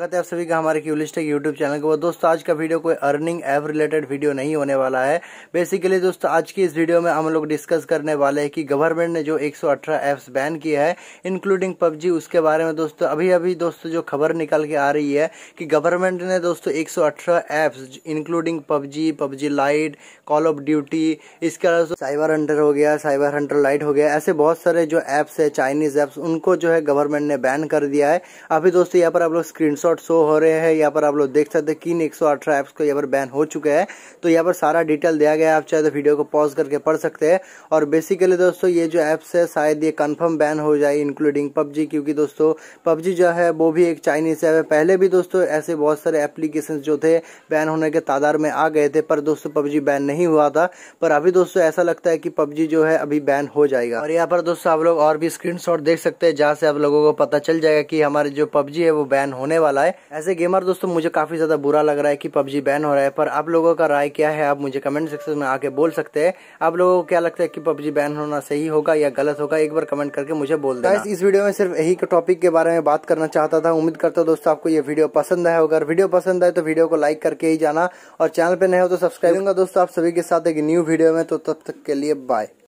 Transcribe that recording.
स्वागत है आप सभी का हमारे क्यू यूट्यूब चैनल को दोस्तों आज का वीडियो कोई अर्निंग ऐप रिलेटेड वीडियो नहीं होने वाला है बेसिकली दोस्तों आज की इस वीडियो में हम लोग डिस्कस करने वाले हैं कि गवर्नमेंट ने जो 118 ऐप्स बैन किया है इंक्लूडिंग पबजी उसके बारे में दोस्तों अभी अभी दोस्तों जो खबर निकल के आ रही है कि गवर्नमेंट ने दोस्तों एक apps including PUBG PUBG Lite Call of Duty इसके अलावा साइबर हंटर हो गया साइबर हंटर लाइट हो गया ऐसे बहुत सारे जो ऐप्स है चाइनीज ऐप्स उनको जो है गवर्नमेंट ने बैन कर दिया है अभी दोस्तों यहाँ पर आप लोग स्क्रीन स्क्रीनशॉट शो हो रहे हैं यहाँ पर आप लोग देख सकते हैं किन एक ऐप्स को यहाँ पर बैन हो चुके हैं तो यहाँ पर सारा डिटेल दिया गया है आप चाहे तो वीडियो को पॉज करके पढ़ सकते हैं और बेसिकली दोस्तों ये जो ऐप्स है शायद ये कन्फर्म बैन हो जाए इंक्लूडिंग पबजी क्योंकि दोस्तों पबजी जो है वो भी एक चाइनीज ऐप है पहले भी दोस्तों ऐसे बहुत सारे एप्लीकेशन जो थे बैन होने के तादार में आ गए थे पर दोस्तों पबजी बैन नहीं हुआ था पर अभी दोस्तों ऐसा लगता है कि पबजी जो है अभी बैन हो जाएगा और यहाँ पर दोस्तों आप लोग और भी स्क्रीन देख सकते हैं जहां से आप लोगों को पता चल जाएगा कि हमारे जो पबजी है वो बैन होने वाला वाला है एज ए गेमर दोस्तों मुझे काफी ज्यादा बुरा लग रहा है कि पबजी बैन हो रहा है पर आप लोगों का राय क्या है आप मुझे कमेंट सेक्शन में आके बोल सकते हैं आप लोगों को क्या लगता है कि पबजी बैन होना सही होगा या गलत होगा एक बार कमेंट करके मुझे बोल देना इस वीडियो में सिर्फ यही टॉपिक के बारे में बात करना चाहता था उम्मीद करता हूँ दोस्तों आपको ये वीडियो पसंद आया होगा अगर वीडियो पसंद आए तो वीडियो को लाइक करके ही जाना और चैनल पर नए हो तो सब्सक्राइब करूंगा दोस्तों आप सभी के साथ एक न्यू वीडियो में तो तब तक के लिए बाय